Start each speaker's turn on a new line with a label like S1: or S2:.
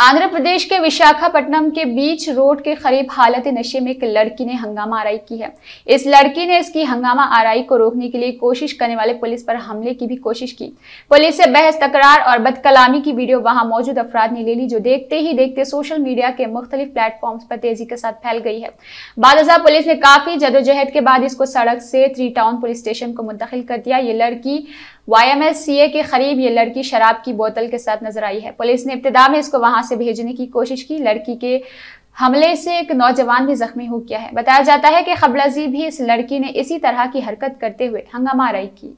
S1: आंध्र प्रदेश के विशाखापट्टनम के बीच रोड के करीब हालत नशे में एक लड़की ने हंगामा आराई की है इस लड़की ने इसकी हंगामा आराई को रोकने के लिए कोशिश करने वाले पुलिस पर हमले की भी कोशिश की पुलिस से बहस तकरार और बदकलामी की वीडियो वहां मौजूद अफराद ने ले ली जो देखते ही देखते सोशल मीडिया के मुख्तलिफ प्लेटफॉर्म पर तेजी के साथ फैल गई है हजार पुलिस ने काफी जदोजहद के बाद इसको सड़क से थ्री टाउन पुलिस स्टेशन को मुंतकिल कर दिया ये लड़की वाईएमएससीए के करीब ये लड़की शराब की बोतल के साथ नजर आई है पुलिस ने इब्तदा में इसको वहां से भेजने की कोशिश की लड़की के हमले से एक नौजवान भी जख्मी हो गया है बताया जाता है कि खबलजी भी इस लड़की ने इसी तरह की हरकत करते हुए हंगामा रही की